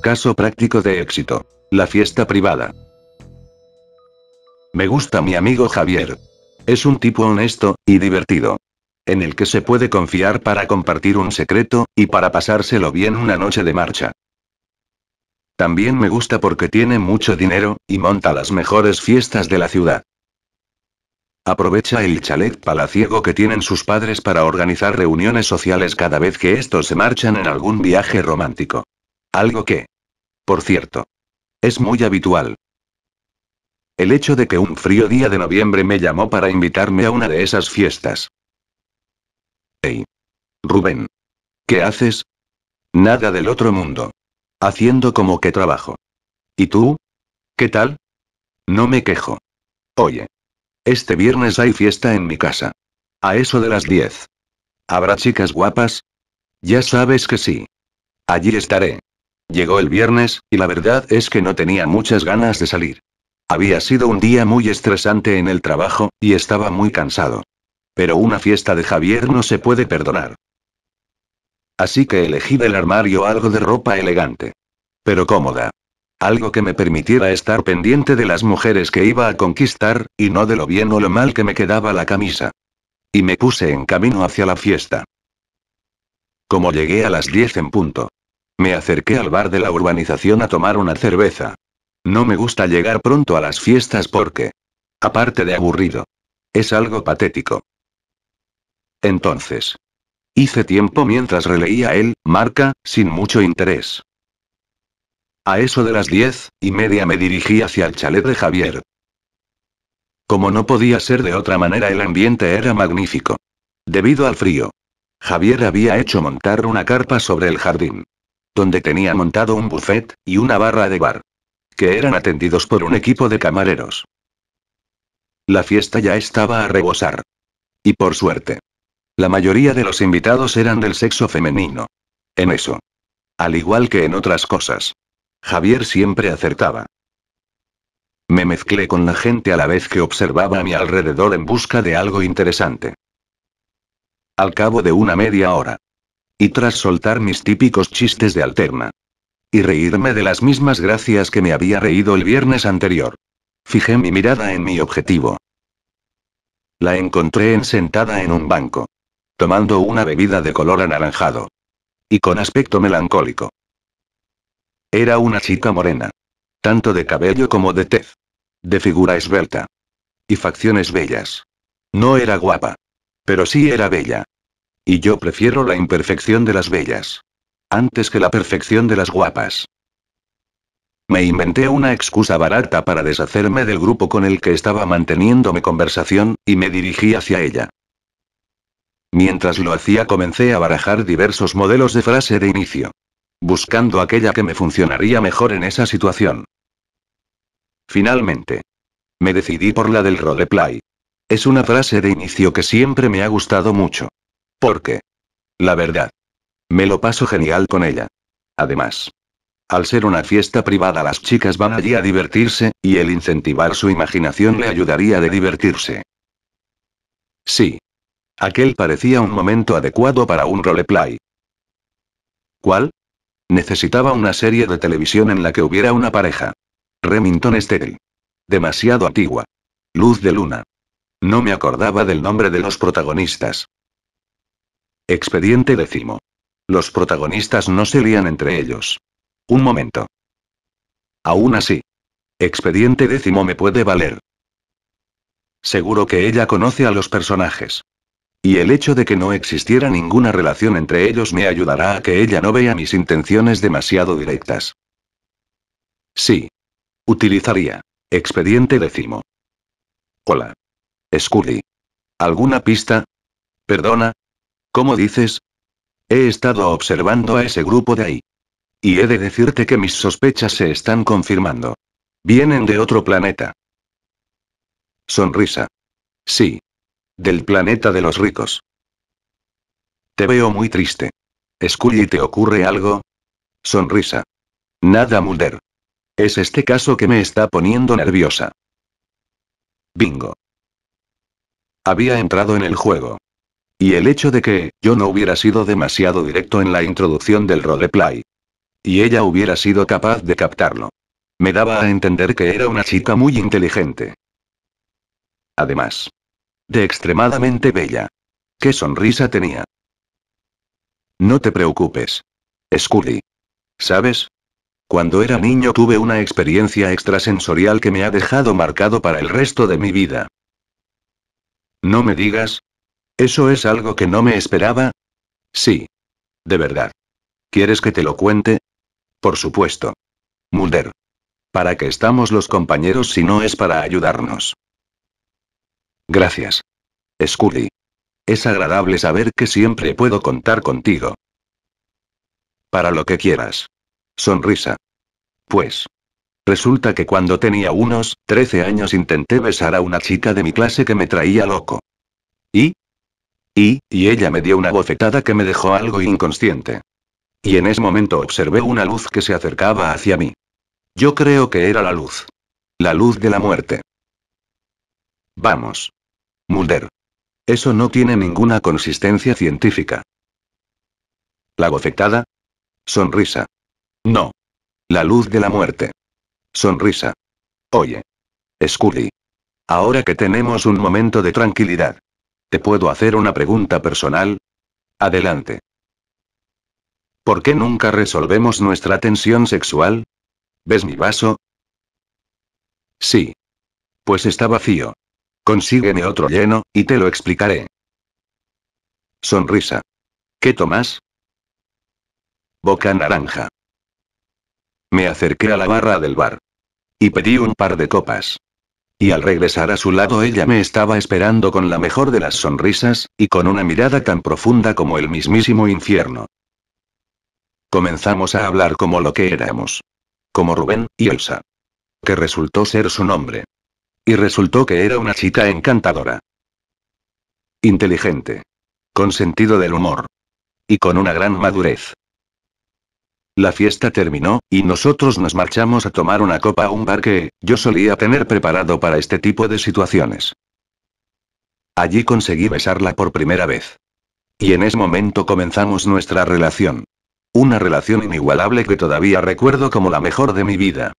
Caso práctico de éxito. La fiesta privada. Me gusta mi amigo Javier. Es un tipo honesto, y divertido. En el que se puede confiar para compartir un secreto, y para pasárselo bien una noche de marcha. También me gusta porque tiene mucho dinero, y monta las mejores fiestas de la ciudad. Aprovecha el chalet palaciego que tienen sus padres para organizar reuniones sociales cada vez que estos se marchan en algún viaje romántico. Algo que, por cierto. Es muy habitual. El hecho de que un frío día de noviembre me llamó para invitarme a una de esas fiestas. Hey. Rubén. ¿Qué haces? Nada del otro mundo. Haciendo como que trabajo. ¿Y tú? ¿Qué tal? No me quejo. Oye. Este viernes hay fiesta en mi casa. A eso de las 10. ¿Habrá chicas guapas? Ya sabes que sí. Allí estaré. Llegó el viernes, y la verdad es que no tenía muchas ganas de salir. Había sido un día muy estresante en el trabajo, y estaba muy cansado. Pero una fiesta de Javier no se puede perdonar. Así que elegí del armario algo de ropa elegante. Pero cómoda. Algo que me permitiera estar pendiente de las mujeres que iba a conquistar, y no de lo bien o lo mal que me quedaba la camisa. Y me puse en camino hacia la fiesta. Como llegué a las 10 en punto, me acerqué al bar de la urbanización a tomar una cerveza. No me gusta llegar pronto a las fiestas porque... Aparte de aburrido. Es algo patético. Entonces. Hice tiempo mientras releía el, marca, sin mucho interés. A eso de las diez y media me dirigí hacia el chalet de Javier. Como no podía ser de otra manera, el ambiente era magnífico. Debido al frío. Javier había hecho montar una carpa sobre el jardín donde tenía montado un buffet, y una barra de bar. Que eran atendidos por un equipo de camareros. La fiesta ya estaba a rebosar. Y por suerte. La mayoría de los invitados eran del sexo femenino. En eso. Al igual que en otras cosas. Javier siempre acertaba. Me mezclé con la gente a la vez que observaba a mi alrededor en busca de algo interesante. Al cabo de una media hora, y tras soltar mis típicos chistes de alterna. Y reírme de las mismas gracias que me había reído el viernes anterior. Fijé mi mirada en mi objetivo. La encontré en sentada en un banco. Tomando una bebida de color anaranjado. Y con aspecto melancólico. Era una chica morena. Tanto de cabello como de tez. De figura esbelta. Y facciones bellas. No era guapa. Pero sí era bella. Y yo prefiero la imperfección de las bellas. Antes que la perfección de las guapas. Me inventé una excusa barata para deshacerme del grupo con el que estaba manteniéndome conversación, y me dirigí hacia ella. Mientras lo hacía comencé a barajar diversos modelos de frase de inicio. Buscando aquella que me funcionaría mejor en esa situación. Finalmente. Me decidí por la del roleplay. Es una frase de inicio que siempre me ha gustado mucho. Porque, La verdad. Me lo paso genial con ella. Además. Al ser una fiesta privada las chicas van allí a divertirse, y el incentivar su imaginación le ayudaría de divertirse. Sí. Aquel parecía un momento adecuado para un roleplay. ¿Cuál? Necesitaba una serie de televisión en la que hubiera una pareja. Remington Estéril. Demasiado antigua. Luz de luna. No me acordaba del nombre de los protagonistas. Expediente décimo. Los protagonistas no se lían entre ellos. Un momento. Aún así. Expediente décimo me puede valer. Seguro que ella conoce a los personajes. Y el hecho de que no existiera ninguna relación entre ellos me ayudará a que ella no vea mis intenciones demasiado directas. Sí. Utilizaría. Expediente décimo. Hola. Scully. ¿Alguna pista? Perdona, ¿Cómo dices? He estado observando a ese grupo de ahí. Y he de decirte que mis sospechas se están confirmando. Vienen de otro planeta. Sonrisa. Sí. Del planeta de los ricos. Te veo muy triste. y ¿te ocurre algo? Sonrisa. Nada, Mulder. Es este caso que me está poniendo nerviosa. Bingo. Había entrado en el juego. Y el hecho de que, yo no hubiera sido demasiado directo en la introducción del roleplay. Y ella hubiera sido capaz de captarlo. Me daba a entender que era una chica muy inteligente. Además. De extremadamente bella. ¿Qué sonrisa tenía? No te preocupes. Scully. ¿Sabes? Cuando era niño tuve una experiencia extrasensorial que me ha dejado marcado para el resto de mi vida. No me digas, ¿Eso es algo que no me esperaba? Sí. De verdad. ¿Quieres que te lo cuente? Por supuesto. Mulder. ¿Para qué estamos los compañeros si no es para ayudarnos? Gracias. Scully. Es agradable saber que siempre puedo contar contigo. Para lo que quieras. Sonrisa. Pues. Resulta que cuando tenía unos 13 años intenté besar a una chica de mi clase que me traía loco. Y, y ella me dio una bofetada que me dejó algo inconsciente. Y en ese momento observé una luz que se acercaba hacia mí. Yo creo que era la luz. La luz de la muerte. Vamos. Mulder. Eso no tiene ninguna consistencia científica. La bofetada. Sonrisa. No. La luz de la muerte. Sonrisa. Oye. Scully. Ahora que tenemos un momento de tranquilidad. ¿Te puedo hacer una pregunta personal? Adelante. ¿Por qué nunca resolvemos nuestra tensión sexual? ¿Ves mi vaso? Sí. Pues está vacío. Consígueme otro lleno, y te lo explicaré. Sonrisa. ¿Qué tomas? Boca naranja. Me acerqué a la barra del bar. Y pedí un par de copas. Y al regresar a su lado ella me estaba esperando con la mejor de las sonrisas, y con una mirada tan profunda como el mismísimo infierno. Comenzamos a hablar como lo que éramos. Como Rubén, y Elsa. Que resultó ser su nombre. Y resultó que era una chica encantadora. Inteligente. Con sentido del humor. Y con una gran madurez. La fiesta terminó, y nosotros nos marchamos a tomar una copa a un bar que, yo solía tener preparado para este tipo de situaciones. Allí conseguí besarla por primera vez. Y en ese momento comenzamos nuestra relación. Una relación inigualable que todavía recuerdo como la mejor de mi vida.